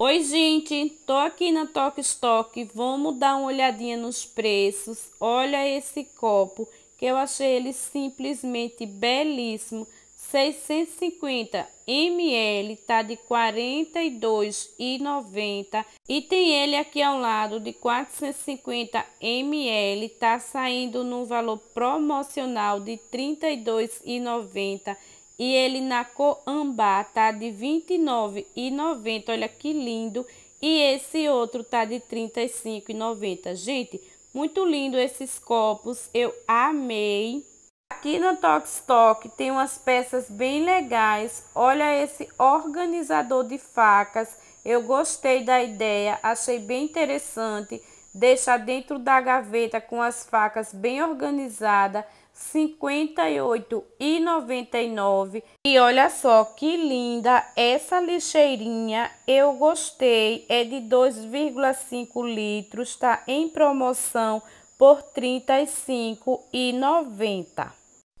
Oi, gente, tô aqui na Toque Stock, vamos dar uma olhadinha nos preços. Olha esse copo, que eu achei ele simplesmente belíssimo. 650 ml, tá de 42,90 e tem ele aqui ao lado de 450 ml, tá saindo num valor promocional de 32,90 e ele na cor ambá tá de R$ 29,90. Olha que lindo. E esse outro tá de R$ 35,90. Gente, muito lindo esses copos. Eu amei. Aqui no Tokstok tem umas peças bem legais. Olha esse organizador de facas. Eu gostei da ideia, achei bem interessante. Deixa dentro da gaveta com as facas bem organizada. 58,99. E olha só que linda essa lixeirinha. Eu gostei. É de 2,5 litros, está em promoção por R$ 35,90.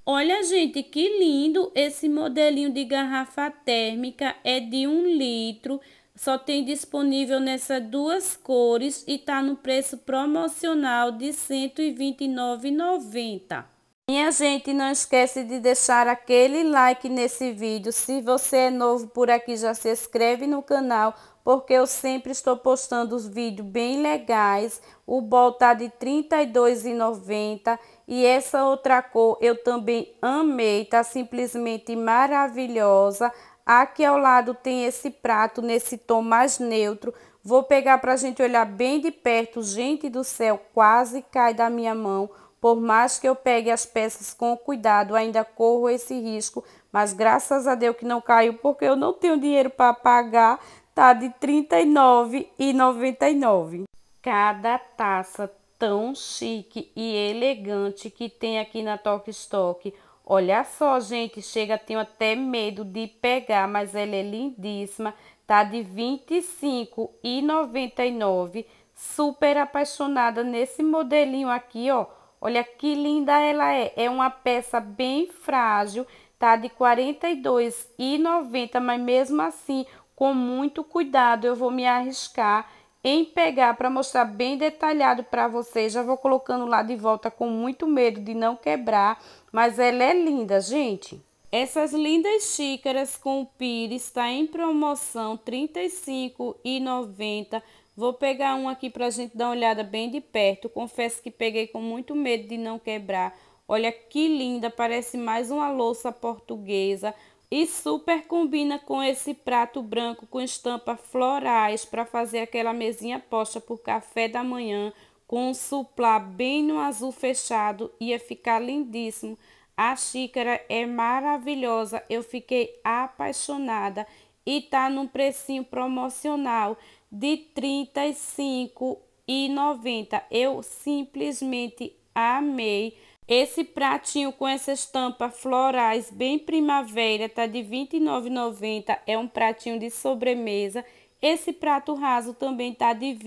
Olha, gente, que lindo esse modelinho de garrafa térmica. É de 1 litro. Só tem disponível nessas duas cores e está no preço promocional de R$ 129,90. Minha gente, não esquece de deixar aquele like nesse vídeo. Se você é novo por aqui, já se inscreve no canal, porque eu sempre estou postando os vídeos bem legais. O bol tá de R$ 32,90 e essa outra cor eu também amei, tá simplesmente maravilhosa. Aqui ao lado tem esse prato nesse tom mais neutro. Vou pegar para a gente olhar bem de perto. Gente do céu, quase cai da minha mão. Por mais que eu pegue as peças com cuidado, ainda corro esse risco, mas graças a Deus que não caiu, porque eu não tenho dinheiro para pagar, tá de R$ 39,99. Cada taça tão chique e elegante que tem aqui na Toque Stock. Olha só, gente, chega, tenho até medo de pegar, mas ela é lindíssima. Tá de R$ 25,99. Super apaixonada nesse modelinho aqui, ó Olha que linda ela é. É uma peça bem frágil, tá? De R$ 42,90, mas mesmo assim, com muito cuidado, eu vou me arriscar em pegar para mostrar bem detalhado para vocês. Já vou colocando lá de volta com muito medo de não quebrar, mas ela é linda, gente. Essas lindas xícaras com pires está em promoção R$ 35,90 Vou pegar um aqui para a gente dar uma olhada bem de perto. Confesso que peguei com muito medo de não quebrar. Olha que linda, parece mais uma louça portuguesa. E super combina com esse prato branco com estampa florais para fazer aquela mesinha posta por café da manhã com um suplá bem no azul fechado. Ia ficar lindíssimo. A xícara é maravilhosa, eu fiquei apaixonada e tá num precinho promocional de R$ 35,90. Eu simplesmente amei. Esse pratinho com essa estampa florais bem primavera, tá de R$ 29,90. É um pratinho de sobremesa. Esse prato raso também tá de R$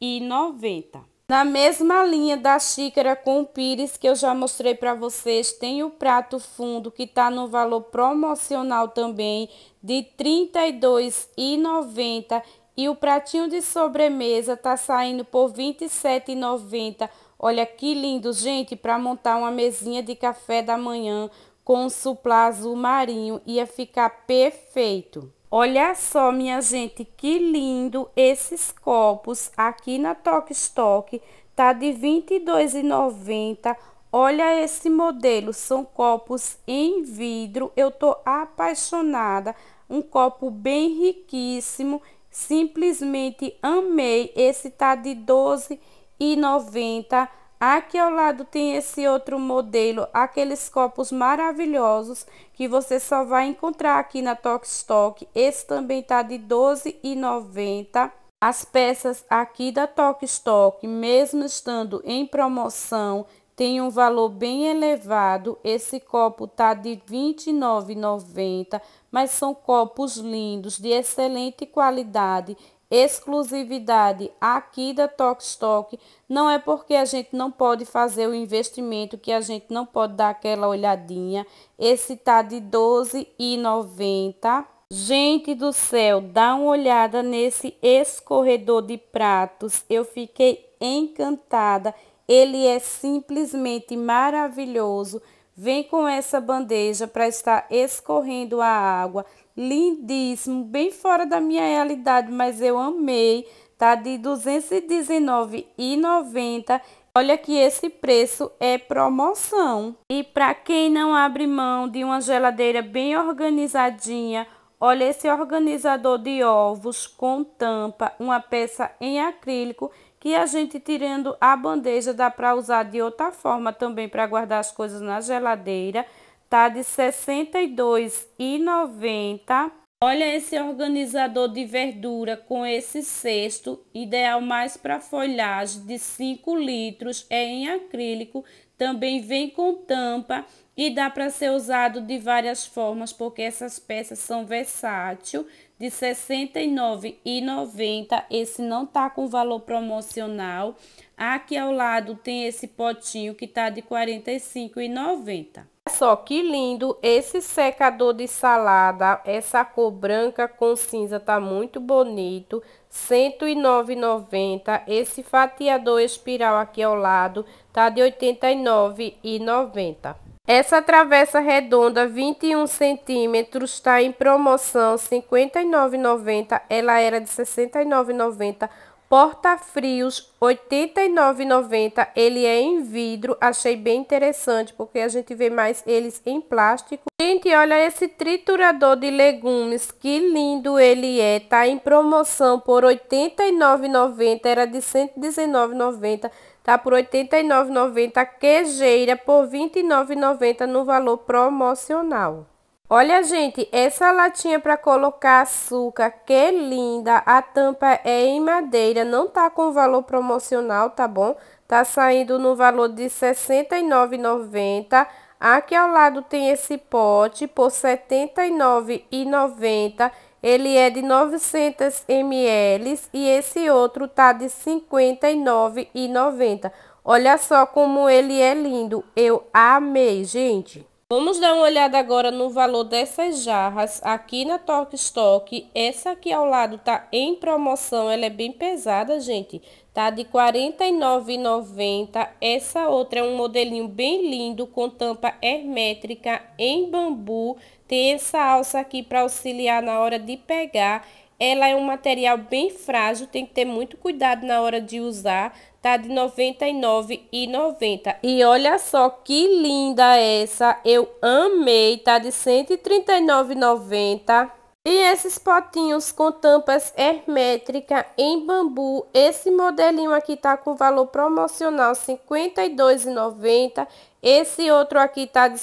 29,90. Na mesma linha da xícara com pires que eu já mostrei para vocês, tem o prato fundo que está no valor promocional também de R$ 32,90 e o pratinho de sobremesa está saindo por R$ 27,90. Olha que lindo, gente, para montar uma mesinha de café da manhã com suplá azul marinho ia ficar perfeito. Olha só, minha gente, que lindo esses copos aqui na Tok Stock, tá de R$ 22,90. Olha esse modelo, são copos em vidro, eu tô apaixonada. Um copo bem riquíssimo, simplesmente amei. Esse tá de R$ 12,90. Aqui ao lado tem esse outro modelo, aqueles copos maravilhosos que você só vai encontrar aqui na Tokstok. Esse também tá de R$12,90. As peças aqui da Tokstok, mesmo estando em promoção, tem um valor bem elevado. Esse copo tá de R$29,90, 29,90, mas são copos lindos, de excelente qualidade exclusividade aqui da Tokstok, não é porque a gente não pode fazer o investimento que a gente não pode dar aquela olhadinha. Esse tá de 12,90. Gente do céu, dá uma olhada nesse escorredor de pratos. Eu fiquei encantada. Ele é simplesmente maravilhoso. Vem com essa bandeja para estar escorrendo a água. Lindíssimo, bem fora da minha realidade, mas eu amei. Tá de R$ 219,90. Olha que esse preço é promoção. E para quem não abre mão de uma geladeira bem organizadinha, olha esse organizador de ovos com tampa, uma peça em acrílico e a gente tirando a bandeja, dá para usar de outra forma também para guardar as coisas na geladeira. Tá de R$ 62,90. Olha esse organizador de verdura com esse cesto, ideal mais para folhagem, de 5 litros, é em acrílico, também vem com tampa e dá para ser usado de várias formas, porque essas peças são versátil. De R$ 69,90, esse não tá com valor promocional. Aqui ao lado tem esse potinho que tá de R$ 45,90. Olha só que lindo esse secador de salada, essa cor branca com cinza tá muito bonito, 109,90. Esse fatiador espiral aqui ao lado tá de 89,90. Essa travessa redonda 21 centímetros está em promoção 59,90. Ela era de 69,90. Porta-frios 89,90. Ele é em vidro. Achei bem interessante porque a gente vê mais eles em plástico. Gente, olha esse triturador de legumes. Que lindo ele é. Tá em promoção por 89,90. Era de 119,90. Tá por R$ 89,90 quejeira por R$ 29,90 no valor promocional. Olha, gente, essa latinha para colocar açúcar, que linda! A tampa é em madeira, não tá com valor promocional, tá bom? Tá saindo no valor de R$ 69,90. Aqui ao lado tem esse pote por R$ 79,90 ele é de 900 ml e esse outro tá de 59,90. Olha só como ele é lindo. Eu amei, gente. Vamos dar uma olhada agora no valor dessas jarras aqui na Tok Stock. Essa aqui ao lado tá em promoção, ela é bem pesada, gente. Tá de R$ 49,90. Essa outra é um modelinho bem lindo com tampa hermétrica em bambu. Tem essa alça aqui para auxiliar na hora de pegar. Ela é um material bem frágil, tem que ter muito cuidado na hora de usar. Tá de R$ 99,90. E olha só que linda essa, eu amei, tá de R$ 139,90. E esses potinhos com tampas hermétrica em bambu, esse modelinho aqui tá com valor promocional R$ 52,90, esse outro aqui tá de R$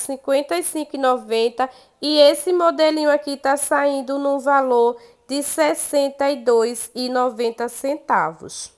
55,90 e esse modelinho aqui tá saindo no valor de R$ centavos.